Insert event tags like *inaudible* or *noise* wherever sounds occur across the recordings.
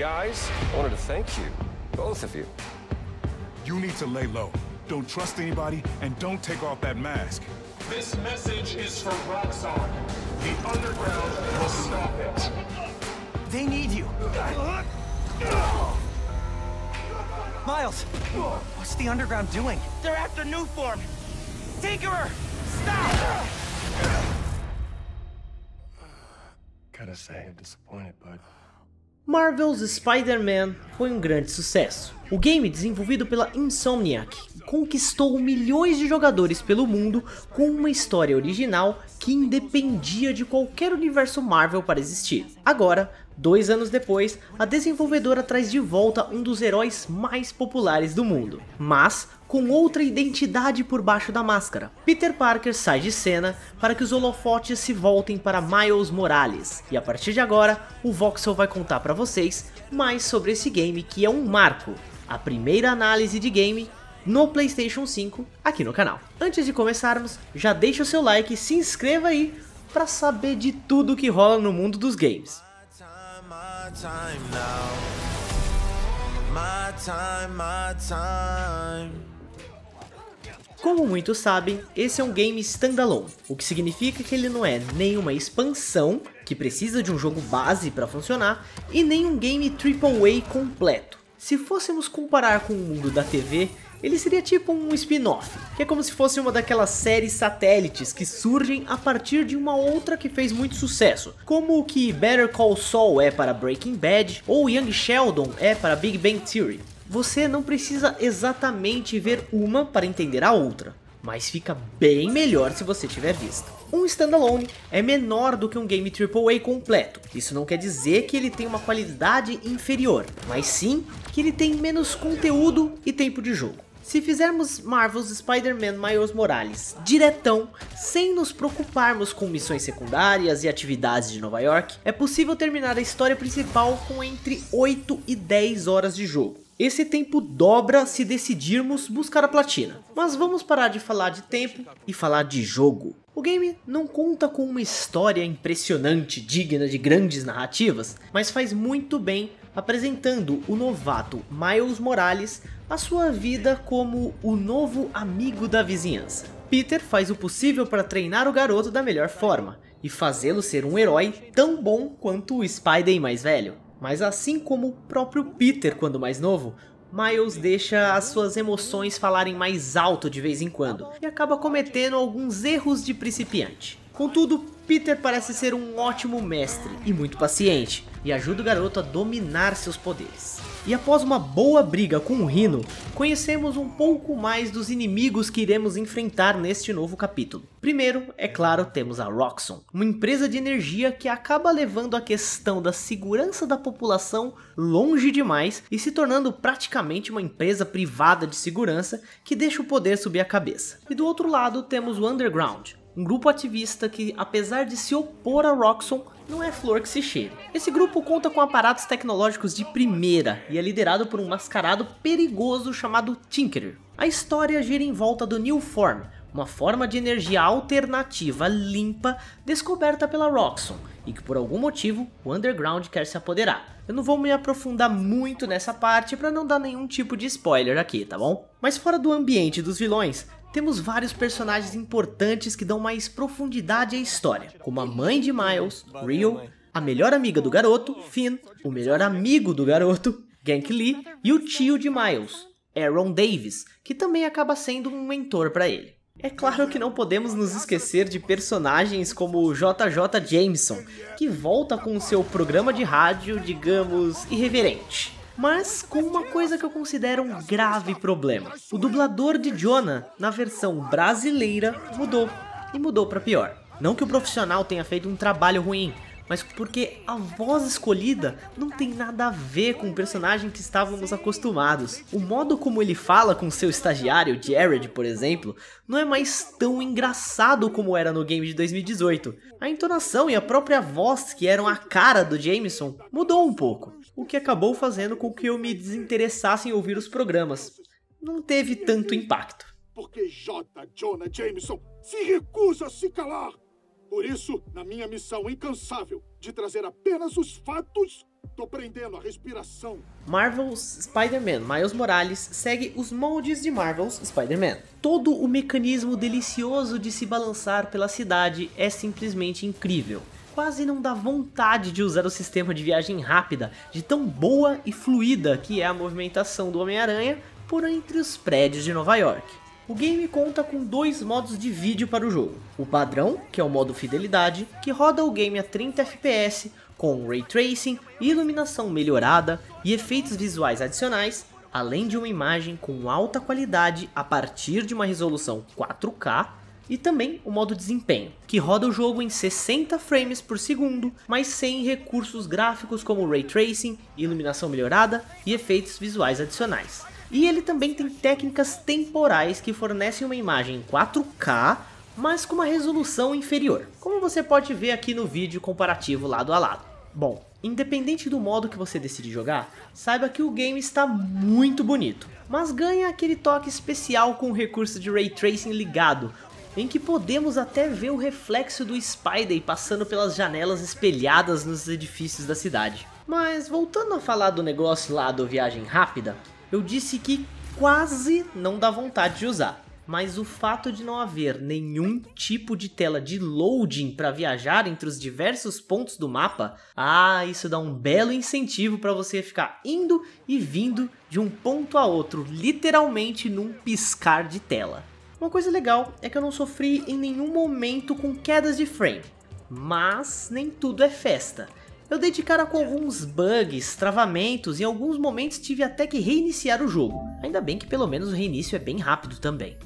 Guys, I wanted to thank you, both of you. You need to lay low. Don't trust anybody, and don't take off that mask. This message is for Roxxon. The Underground will stop it. They need you. Miles, what's the Underground doing? They're after new form. Tinkerer, stop! Gotta say, I'm disappointed, bud. Marvel's Spider-Man foi um grande sucesso. O game, desenvolvido pela Insomniac, conquistou milhões de jogadores pelo mundo com uma história original que independia de qualquer universo Marvel para existir. Agora, dois anos depois, a desenvolvedora traz de volta um dos heróis mais populares do mundo, mas com outra identidade por baixo da máscara. Peter Parker sai de cena para que os holofotes se voltem para Miles Morales, e a partir de agora, o Voxel vai contar para vocês mais sobre esse game que é um marco, a primeira análise de game no PlayStation 5 aqui no canal. Antes de começarmos, já deixa o seu like e se inscreva aí para saber de tudo que rola no mundo dos games. My time, my time. Como muitos sabem, esse é um game standalone, o que significa que ele não é nenhuma expansão, que precisa de um jogo base para funcionar, e nem um game AAA completo. Se fôssemos comparar com o mundo da TV, ele seria tipo um spin-off, que é como se fosse uma daquelas séries satélites que surgem a partir de uma outra que fez muito sucesso, como o que Better Call Saul é para Breaking Bad ou Young Sheldon é para Big Bang Theory. Você não precisa exatamente ver uma para entender a outra, mas fica bem melhor se você tiver visto. Um standalone é menor do que um game AAA completo. Isso não quer dizer que ele tem uma qualidade inferior, mas sim que ele tem menos conteúdo e tempo de jogo. Se fizermos Marvel's Spider-Man Miles Morales diretão, sem nos preocuparmos com missões secundárias e atividades de Nova York, é possível terminar a história principal com entre 8 e 10 horas de jogo. Esse tempo dobra se decidirmos buscar a platina. Mas vamos parar de falar de tempo e falar de jogo. O game não conta com uma história impressionante, digna de grandes narrativas, mas faz muito bem apresentando o novato Miles Morales a sua vida como o novo amigo da vizinhança. Peter faz o possível para treinar o garoto da melhor forma e fazê-lo ser um herói tão bom quanto o Spider mais velho. Mas assim como o próprio Peter quando mais novo, Miles deixa as suas emoções falarem mais alto de vez em quando e acaba cometendo alguns erros de principiante. Contudo, Peter parece ser um ótimo mestre e muito paciente, e ajuda o garoto a dominar seus poderes. E após uma boa briga com o Rhino, conhecemos um pouco mais dos inimigos que iremos enfrentar neste novo capítulo. Primeiro, é claro, temos a Roxxon, uma empresa de energia que acaba levando a questão da segurança da população longe demais e se tornando praticamente uma empresa privada de segurança que deixa o poder subir a cabeça. E do outro lado temos o Underground, um grupo ativista que, apesar de se opor a Roxxon, não é flor que se cheire. Esse grupo conta com aparatos tecnológicos de primeira e é liderado por um mascarado perigoso chamado Tinkerer. A história gira em volta do New Form, uma forma de energia alternativa limpa descoberta pela Roxxon e que por algum motivo o Underground quer se apoderar. Eu não vou me aprofundar muito nessa parte para não dar nenhum tipo de spoiler aqui, tá bom? Mas fora do ambiente dos vilões, temos vários personagens importantes que dão mais profundidade à história, como a mãe de Miles, Rio, a melhor amiga do garoto, Finn, o melhor amigo do garoto, Gank *laughs* Lee, e o tio de Miles, Aaron Davis, que também acaba sendo um mentor para ele. É claro que não podemos nos esquecer de personagens como JJ Jameson, que volta com o seu programa de rádio, digamos, irreverente mas com uma coisa que eu considero um grave problema. O dublador de Jonah, na versão brasileira, mudou. E mudou para pior. Não que o profissional tenha feito um trabalho ruim, mas porque a voz escolhida não tem nada a ver com o personagem que estávamos acostumados. O modo como ele fala com seu estagiário, Jared, por exemplo, não é mais tão engraçado como era no game de 2018. A entonação e a própria voz, que eram a cara do Jameson, mudou um pouco, o que acabou fazendo com que eu me desinteressasse em ouvir os programas. Não teve tanto impacto. Porque J. Jonah Jameson se recusa a se calar por isso, na minha missão incansável de trazer apenas os fatos, tô prendendo a respiração. Marvel's Spider-Man Miles Morales segue os moldes de Marvel's Spider-Man. Todo o mecanismo delicioso de se balançar pela cidade é simplesmente incrível quase não dá vontade de usar o sistema de viagem rápida, de tão boa e fluida que é a movimentação do Homem-Aranha por entre os prédios de Nova York. O game conta com dois modos de vídeo para o jogo. O padrão, que é o modo fidelidade, que roda o game a 30 FPS com ray tracing, iluminação melhorada e efeitos visuais adicionais, além de uma imagem com alta qualidade a partir de uma resolução 4K e também o modo desempenho, que roda o jogo em 60 frames por segundo, mas sem recursos gráficos como ray tracing, iluminação melhorada e efeitos visuais adicionais. E ele também tem técnicas temporais que fornecem uma imagem em 4K, mas com uma resolução inferior, como você pode ver aqui no vídeo comparativo lado a lado. Bom, Independente do modo que você decidir jogar, saiba que o game está muito bonito, mas ganha aquele toque especial com o recurso de Ray Tracing ligado, em que podemos até ver o reflexo do Spidey passando pelas janelas espelhadas nos edifícios da cidade. Mas voltando a falar do negócio lá do Viagem Rápida, eu disse que quase não dá vontade de usar, mas o fato de não haver nenhum tipo de tela de loading para viajar entre os diversos pontos do mapa, ah, isso dá um belo incentivo para você ficar indo e vindo de um ponto a outro, literalmente num piscar de tela. Uma coisa legal é que eu não sofri em nenhum momento com quedas de frame, mas nem tudo é festa. Eu dei de cara com alguns bugs, travamentos e em alguns momentos tive até que reiniciar o jogo. Ainda bem que pelo menos o reinício é bem rápido também.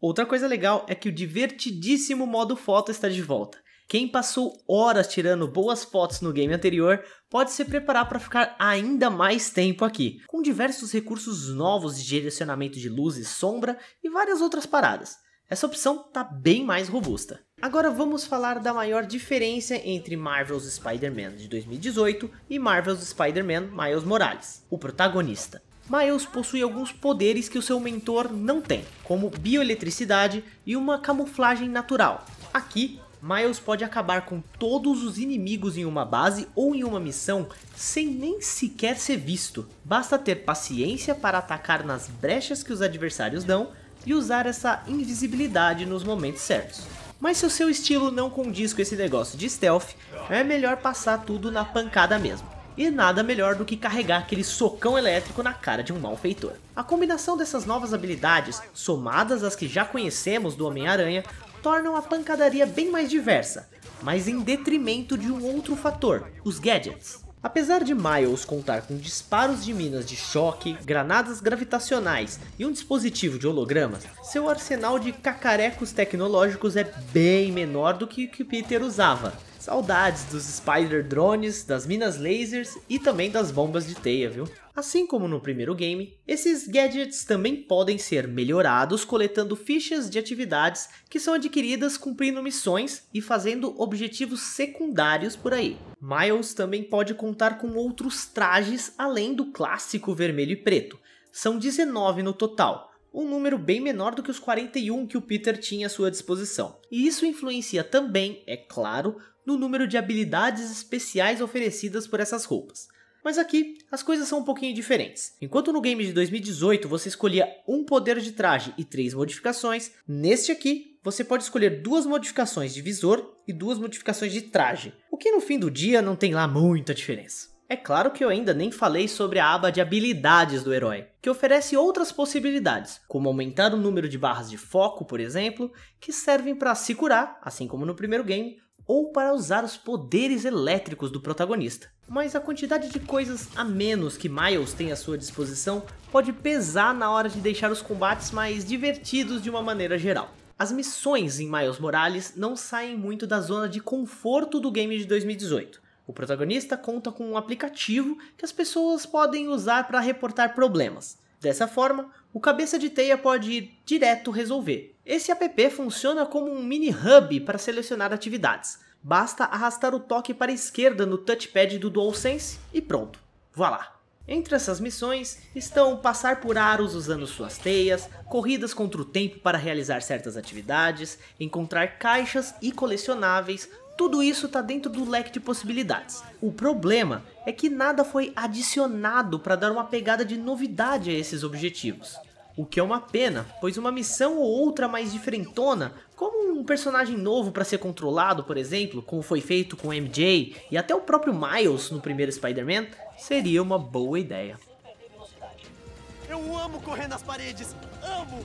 Outra coisa legal é que o divertidíssimo modo foto está de volta. Quem passou horas tirando boas fotos no game anterior pode se preparar para ficar ainda mais tempo aqui, com diversos recursos novos de direcionamento de luz e sombra e várias outras paradas. Essa opção tá bem mais robusta. Agora vamos falar da maior diferença entre Marvel's Spider-Man de 2018 e Marvel's Spider-Man Miles Morales, o protagonista. Miles possui alguns poderes que o seu mentor não tem, como bioeletricidade e uma camuflagem natural. Aqui, Miles pode acabar com todos os inimigos em uma base ou em uma missão sem nem sequer ser visto. Basta ter paciência para atacar nas brechas que os adversários dão e usar essa invisibilidade nos momentos certos. Mas se o seu estilo não condiz com esse negócio de stealth, é melhor passar tudo na pancada mesmo. E nada melhor do que carregar aquele socão elétrico na cara de um malfeitor. A combinação dessas novas habilidades, somadas às que já conhecemos do Homem-Aranha, tornam a pancadaria bem mais diversa, mas em detrimento de um outro fator, os gadgets. Apesar de Miles contar com disparos de minas de choque, granadas gravitacionais e um dispositivo de hologramas, seu arsenal de cacarecos tecnológicos é bem menor do que o que Peter usava, Saudades dos Spider Drones, das minas lasers e também das bombas de teia, viu? Assim como no primeiro game, esses gadgets também podem ser melhorados coletando fichas de atividades que são adquiridas cumprindo missões e fazendo objetivos secundários por aí. Miles também pode contar com outros trajes além do clássico vermelho e preto. São 19 no total, um número bem menor do que os 41 que o Peter tinha à sua disposição. E isso influencia também, é claro, no número de habilidades especiais oferecidas por essas roupas. Mas aqui as coisas são um pouquinho diferentes. Enquanto no game de 2018 você escolhia um poder de traje e três modificações, neste aqui você pode escolher duas modificações de visor e duas modificações de traje, o que no fim do dia não tem lá muita diferença. É claro que eu ainda nem falei sobre a aba de habilidades do herói, que oferece outras possibilidades, como aumentar o número de barras de foco, por exemplo, que servem para se curar, assim como no primeiro game, ou para usar os poderes elétricos do protagonista. Mas a quantidade de coisas a menos que Miles tem à sua disposição pode pesar na hora de deixar os combates mais divertidos de uma maneira geral. As missões em Miles Morales não saem muito da zona de conforto do game de 2018. O protagonista conta com um aplicativo que as pessoas podem usar para reportar problemas. Dessa forma, o cabeça de teia pode ir direto resolver, esse app funciona como um mini hub para selecionar atividades. Basta arrastar o toque para a esquerda no touchpad do DualSense e pronto, vá lá. Entre essas missões estão passar por aros usando suas teias, corridas contra o tempo para realizar certas atividades, encontrar caixas e colecionáveis, tudo isso está dentro do leque de possibilidades. O problema é que nada foi adicionado para dar uma pegada de novidade a esses objetivos. O que é uma pena, pois uma missão ou outra mais diferentona, como um personagem novo para ser controlado, por exemplo, como foi feito com MJ e até o próprio Miles no primeiro Spider-Man, seria uma boa ideia. Eu amo correr nas paredes! Amo!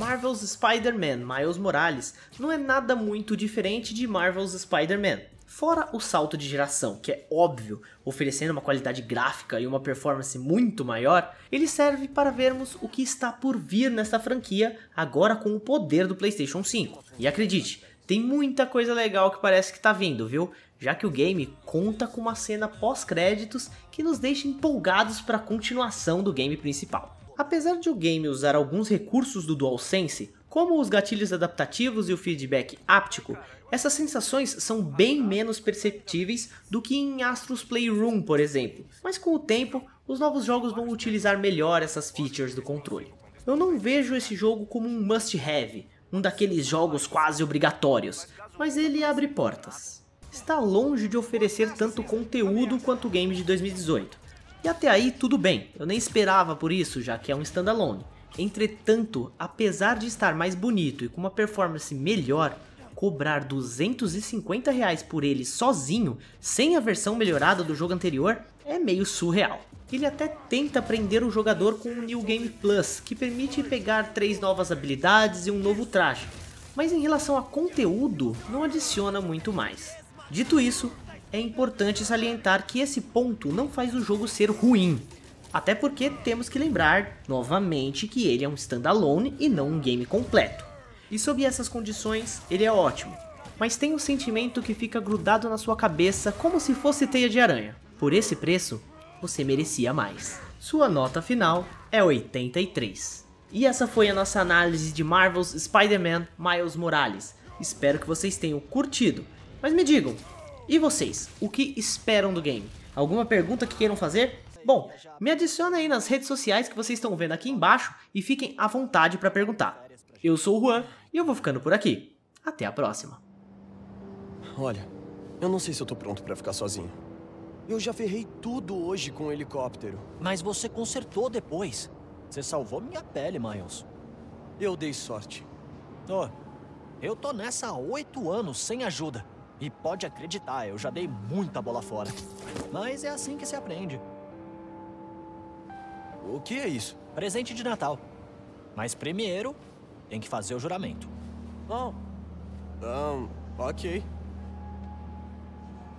Marvel's Spider-Man Miles Morales não é nada muito diferente de Marvel's Spider-Man. Fora o salto de geração, que é óbvio, oferecendo uma qualidade gráfica e uma performance muito maior, ele serve para vermos o que está por vir nesta franquia agora com o poder do PlayStation 5. E acredite, tem muita coisa legal que parece que está vindo, viu? Já que o game conta com uma cena pós-créditos que nos deixa empolgados para a continuação do game principal. Apesar de o game usar alguns recursos do DualSense, como os gatilhos adaptativos e o feedback áptico, essas sensações são bem menos perceptíveis do que em Astros Playroom, por exemplo, mas com o tempo, os novos jogos vão utilizar melhor essas features do controle. Eu não vejo esse jogo como um must-have, um daqueles jogos quase obrigatórios, mas ele abre portas. Está longe de oferecer tanto conteúdo quanto o game de 2018, e até aí tudo bem, eu nem esperava por isso, já que é um standalone. Entretanto, apesar de estar mais bonito e com uma performance melhor, cobrar 250 reais por ele sozinho, sem a versão melhorada do jogo anterior, é meio surreal. Ele até tenta prender o jogador com o New Game Plus, que permite pegar três novas habilidades e um novo traje, mas em relação a conteúdo, não adiciona muito mais. Dito isso, é importante salientar que esse ponto não faz o jogo ser ruim. Até porque temos que lembrar, novamente, que ele é um standalone e não um game completo. E sob essas condições, ele é ótimo. Mas tem um sentimento que fica grudado na sua cabeça como se fosse teia de aranha. Por esse preço, você merecia mais. Sua nota final é 83. E essa foi a nossa análise de Marvel's Spider-Man Miles Morales. Espero que vocês tenham curtido. Mas me digam, e vocês, o que esperam do game? Alguma pergunta que queiram fazer? Bom, me adiciona aí nas redes sociais que vocês estão vendo aqui embaixo e fiquem à vontade para perguntar. Eu sou o Juan e eu vou ficando por aqui. Até a próxima. Olha, eu não sei se eu tô pronto para ficar sozinho. Eu já ferrei tudo hoje com o helicóptero. Mas você consertou depois. Você salvou minha pele, Miles. Eu dei sorte. Oh, eu tô nessa há oito anos sem ajuda. E pode acreditar, eu já dei muita bola fora. Mas é assim que se aprende. O que é isso? Presente de Natal. Mas primeiro, tem que fazer o juramento. Bom. Oh. Então, um, ok.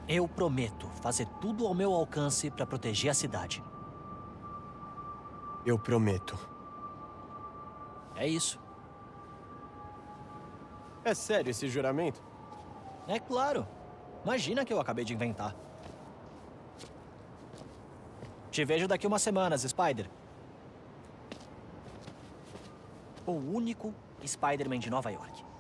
Eu prometo fazer tudo ao meu alcance para proteger a cidade. Eu prometo. É isso. É sério esse juramento? É claro. Imagina que eu acabei de inventar. Te vejo daqui umas semanas, Spider. O único Spider-Man de Nova York.